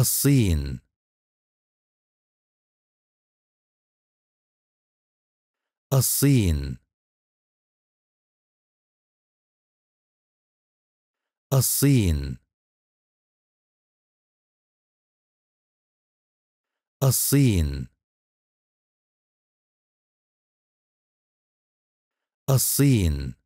الصين الصين الصين الصين الصين